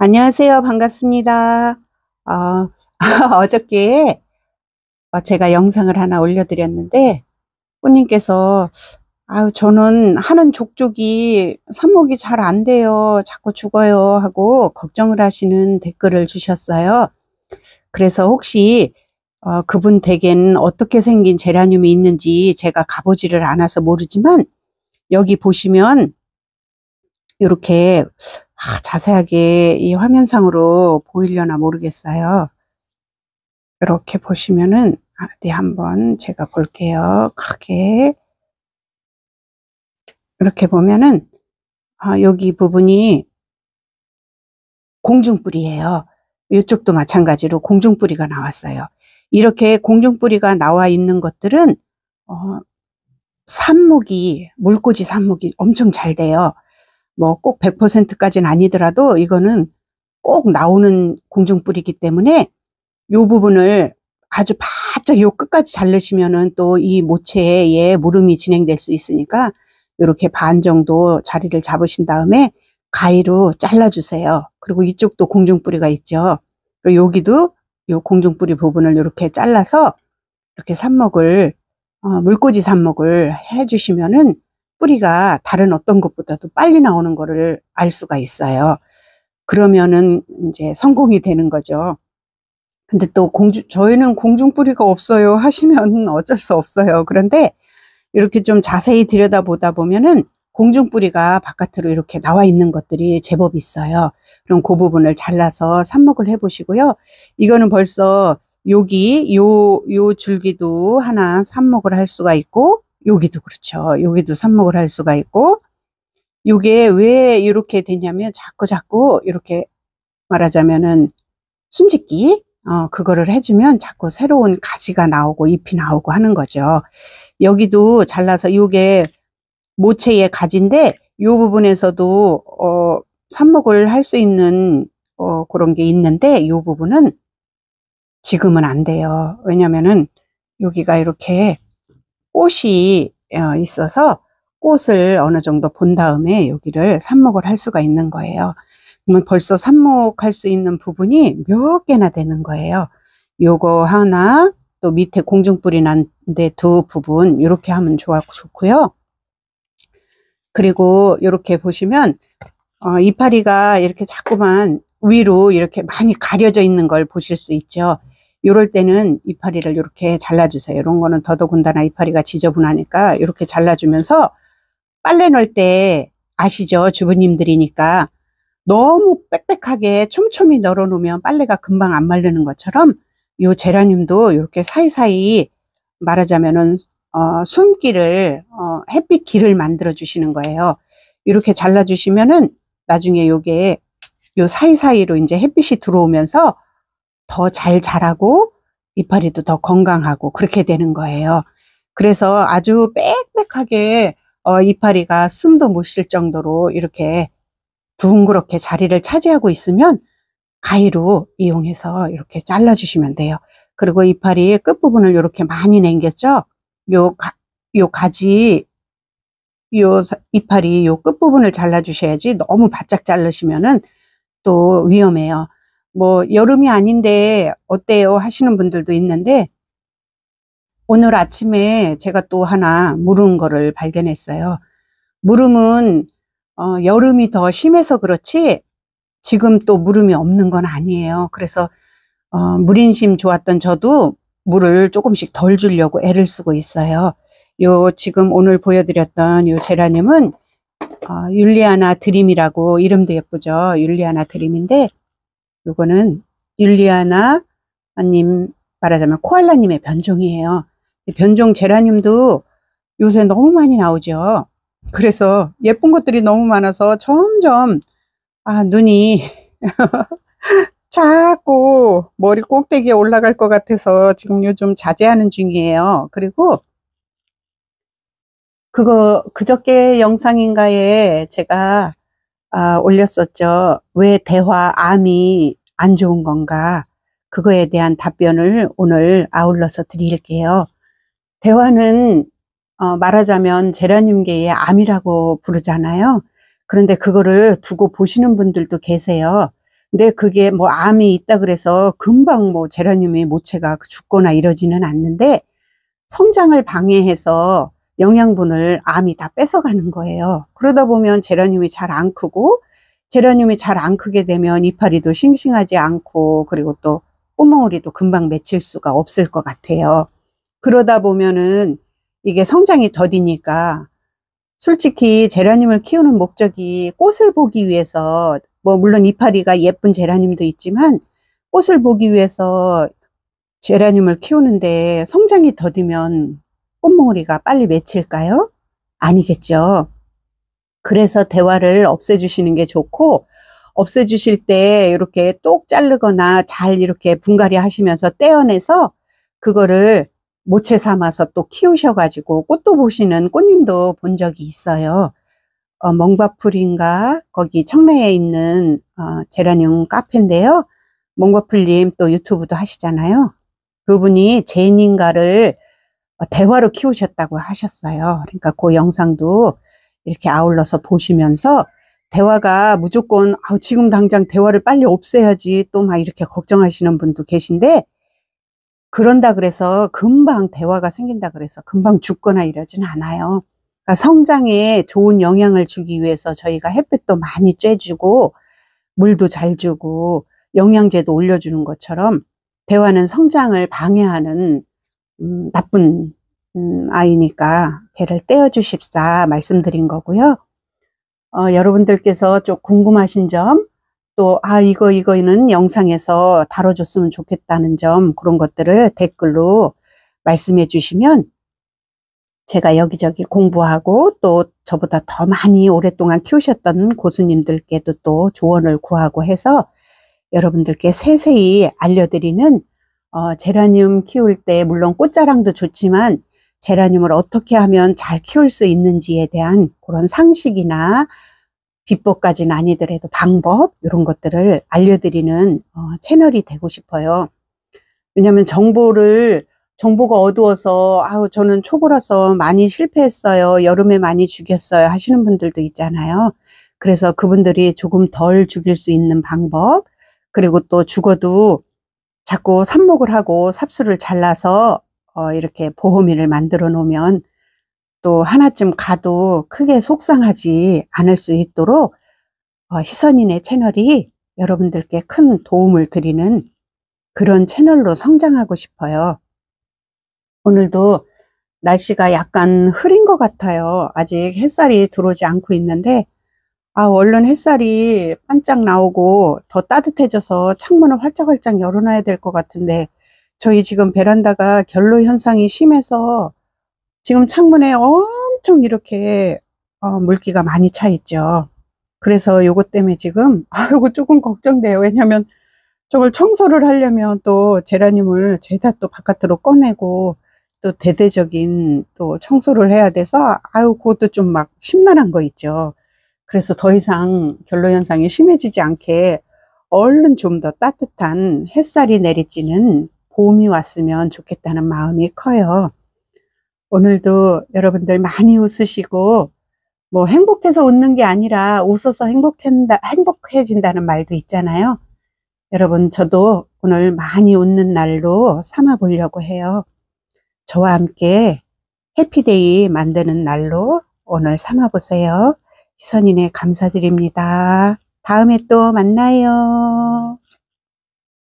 안녕하세요. 반갑습니다. 어, 어저께 어, 제가 영상을 하나 올려드렸는데, 꾸님께서, 아유, 저는 하는 족족이 삽목이 잘 안 돼요. 자꾸 죽어요. 하고 걱정을 하시는 댓글을 주셨어요. 그래서 혹시 어, 그분 댁엔 어떻게 생긴 제라늄이 있는지 제가 가보지를 않아서 모르지만, 여기 보시면, 이렇게 아, 자세하게 이 화면상으로 보이려나 모르겠어요. 이렇게 보시면은 아, 네 한번 제가 볼게요. 크게 이렇게 보면은 아, 여기 부분이 공중뿌리예요. 이쪽도 마찬가지로 공중뿌리가 나왔어요. 이렇게 공중뿌리가 나와 있는 것들은 어, 산목이 물꽂이 산목이 엄청 잘 돼요. 뭐꼭 100%까지는 아니더라도 이거는 꼭 나오는 공중뿔이기 때문에 이 부분을 아주 바짝 요 끝까지 잘르시면은 또 이 모체에 무름이 진행될 수 있으니까 이렇게 반 정도 자리를 잡으신 다음에 가위로 잘라주세요. 그리고 이쪽도 공중뿌리가 있죠. 그리고 여기도 이 공중뿌리 부분을 이렇게 잘라서 이렇게 삽목을 어, 물꽂이 삽목을 해주시면은 뿌리가 다른 어떤 것보다도 빨리 나오는 거를 알 수가 있어요. 그러면은 이제 성공이 되는 거죠. 근데 또 공주, 저희는 공중 뿌리가 없어요 하시면 어쩔 수 없어요. 그런데 이렇게 좀 자세히 들여다보다 보면은 공중 뿌리가 바깥으로 이렇게 나와 있는 것들이 제법 있어요. 그럼 그 부분을 잘라서 삽목을 해 보시고요. 이거는 벌써 여기 요 요 줄기도 하나 삽목을 할 수가 있고 여기도 그렇죠. 여기도 삽목을 할 수가 있고 이게 왜 이렇게 되냐면 자꾸 자꾸 이렇게 말하자면은 순짓기 어, 그거를 해주면 자꾸 새로운 가지가 나오고 잎이 나오고 하는 거죠. 여기도 잘라서 이게 모체의 가지인데 이 부분에서도 어, 삽목을 할 수 있는 어, 그런 게 있는데 이 부분은 지금은 안 돼요. 왜냐면은 여기가 이렇게 꽃이 어, 있어서 꽃을 어느 정도 본 다음에 여기를 삽목을 할 수가 있는 거예요. 그러면 벌써 삽목할 수 있는 부분이 몇 개나 되는 거예요. 요거 하나, 또 밑에 공중불이 난데 두 부분 이렇게 하면 좋아, 좋고요. 그리고 이렇게 보시면 어, 이파리가 이렇게 자꾸만 위로 이렇게 많이 가려져 있는 걸 보실 수 있죠. 이럴 때는 이파리를 이렇게 잘라주세요. 이런 거는 더더군다나 이파리가 지저분하니까 이렇게 잘라주면서 빨래 넣을 때 아시죠? 주부님들이니까 너무 빽빽하게 촘촘히 널어놓으면 빨래가 금방 안 말르는 것처럼 이 제라늄도 이렇게 사이사이 말하자면은 어, 숨길을 어, 햇빛 길을 만들어 주시는 거예요. 이렇게 잘라 주시면은 나중에 요게 요 사이사이로 이제 햇빛이 들어오면서 더잘 자라고 이파리도 더 건강하고 그렇게 되는 거예요. 그래서 아주 빽빽하게 어, 이파리가 숨도 못 쉴 정도로 이렇게 둥그렇게 자리를 차지하고 있으면 가위로 이용해서 이렇게 잘라주시면 돼요. 그리고 이파리 끝부분을 이렇게 많이 남겼죠? 요, 가, 요 가지, 요 이파리 요 끝부분을 잘라주셔야지 너무 바짝 자르시면은 또 위험해요. 뭐 여름이 아닌데 어때요 하시는 분들도 있는데 오늘 아침에 제가 또 하나 물은 거를 발견했어요. 물음은 어, 여름이 더 심해서 그렇지 지금 또 물음이 없는 건 아니에요. 그래서 어, 물인심 좋았던 저도 물을 조금씩 덜 주려고 애를 쓰고 있어요. 요 지금 오늘 보여드렸던 요 제라늄은 어, 율리아나 드림이라고 이름도 예쁘죠. 율리아나 드림인데 요거는 율리아나 아님 말하자면 코알라님의 변종이에요. 변종 제라늄도 요새 너무 많이 나오죠. 그래서 예쁜 것들이 너무 많아서 점점 아 눈이 자꾸 머리 꼭대기에 올라갈 것 같아서 지금 요즘 자제하는 중이에요. 그리고 그거 그저께 영상인가에 제가 아, 올렸었죠. 왜 대화암이 안 좋은 건가? 그거에 대한 답변을 오늘 아울러서 드릴게요. 대화는 어, 말하자면 제라늄계의 암이라고 부르잖아요. 그런데 그거를 두고 보시는 분들도 계세요. 근데 그게 뭐 암이 있다 그래서 금방 뭐 제라늄의 모체가 죽거나 이러지는 않는데 성장을 방해해서 영양분을 암이 다 뺏어가는 거예요. 그러다 보면 제라늄이 잘 안 크고 제라늄이 잘 안 크게 되면 이파리도 싱싱하지 않고 그리고 또 꼬멍우리도 금방 맺힐 수가 없을 것 같아요. 그러다 보면은 이게 성장이 더디니까 솔직히 제라늄을 키우는 목적이 꽃을 보기 위해서 뭐 물론 이파리가 예쁜 제라늄도 있지만 꽃을 보기 위해서 제라늄을 키우는데 성장이 더디면 꽃멍우리가 빨리 맺힐까요? 아니겠죠. 그래서 대화를 없애주시는 게 좋고 없애주실 때 이렇게 똑 자르거나 잘 이렇게 분갈이 하시면서 떼어내서 그거를 모체 삼아서 또 키우셔가지고 꽃도 보시는 꽃님도 본 적이 있어요. 어, 멍바풀인가 거기 청래에 있는 어, 제라늄 카페인데요. 멍바풀님 또 유튜브도 하시잖아요. 그분이 제인인가를 어, 대화로 키우셨다고 하셨어요. 그러니까 그 영상도 이렇게 아울러서 보시면서 대화가 무조건 아, 지금 당장 대화를 빨리 없애야지 또 막 이렇게 걱정하시는 분도 계신데 그런다 그래서 금방 대화가 생긴다 그래서 금방 죽거나 이러진 않아요. 그러니까 성장에 좋은 영향을 주기 위해서 저희가 햇빛도 많이 쬐주고 물도 잘 주고 영양제도 올려주는 것처럼 대화는 성장을 방해하는 음, 나쁜 음, 아이니까 개를 떼어 주십사 말씀드린 거고요. 어, 여러분들께서 좀 궁금하신 점, 또, 아, 이거, 이거는 영상에서 다뤄줬으면 좋겠다는 점, 그런 것들을 댓글로 말씀해 주시면 제가 여기저기 공부하고 또 저보다 더 많이 오랫동안 키우셨던 고수님들께도 또 조언을 구하고 해서 여러분들께 세세히 알려드리는 어, 제라늄 키울 때 물론 꽃자랑도 좋지만 제라늄을 어떻게 하면 잘 키울 수 있는지에 대한 그런 상식이나 비법까지는 아니더라도 방법 이런 것들을 알려드리는 어, 채널이 되고 싶어요. 왜냐하면 정보를 정보가 어두워서 아우 저는 초보라서 많이 실패했어요. 여름에 많이 죽였어요 하시는 분들도 있잖아요. 그래서 그분들이 조금 덜 죽일 수 있는 방법 그리고 또 죽어도 자꾸 삽목을 하고 삽수를 잘라서 어, 이렇게 보험미를 만들어 놓으면 또 하나쯤 가도 크게 속상하지 않을 수 있도록 어, 희선인의 채널이 여러분들께 큰 도움을 드리는 그런 채널로 성장하고 싶어요. 오늘도 날씨가 약간 흐린 것 같아요. 아직 햇살이 들어오지 않고 있는데 아 얼른 햇살이 반짝 나오고 더 따뜻해져서 창문을 활짝활짝 열어놔야 될 것 같은데 저희 지금 베란다가 결로 현상이 심해서 지금 창문에 엄청 이렇게 어, 물기가 많이 차 있죠. 그래서 요것 때문에 지금 아이고 조금 걱정돼요. 왜냐면 저걸 청소를 하려면 또 제라늄을 죄다 또 바깥으로 꺼내고 또 대대적인 또 청소를 해야 돼서 아유 그것도 좀 막 심란한 거 있죠. 그래서 더 이상 결로 현상이 심해지지 않게 얼른 좀 더 따뜻한 햇살이 내리쬐는 도움이 왔으면 좋겠다는 마음이 커요. 오늘도 여러분들 많이 웃으시고 뭐 행복해서 웃는 게 아니라 웃어서 행복한다, 행복해진다는 말도 있잖아요. 여러분 저도 오늘 많이 웃는 날로 삼아 보려고 해요. 저와 함께 해피데이 만드는 날로 오늘 삼아 보세요. 희선이네 감사드립니다. 다음에 또 만나요.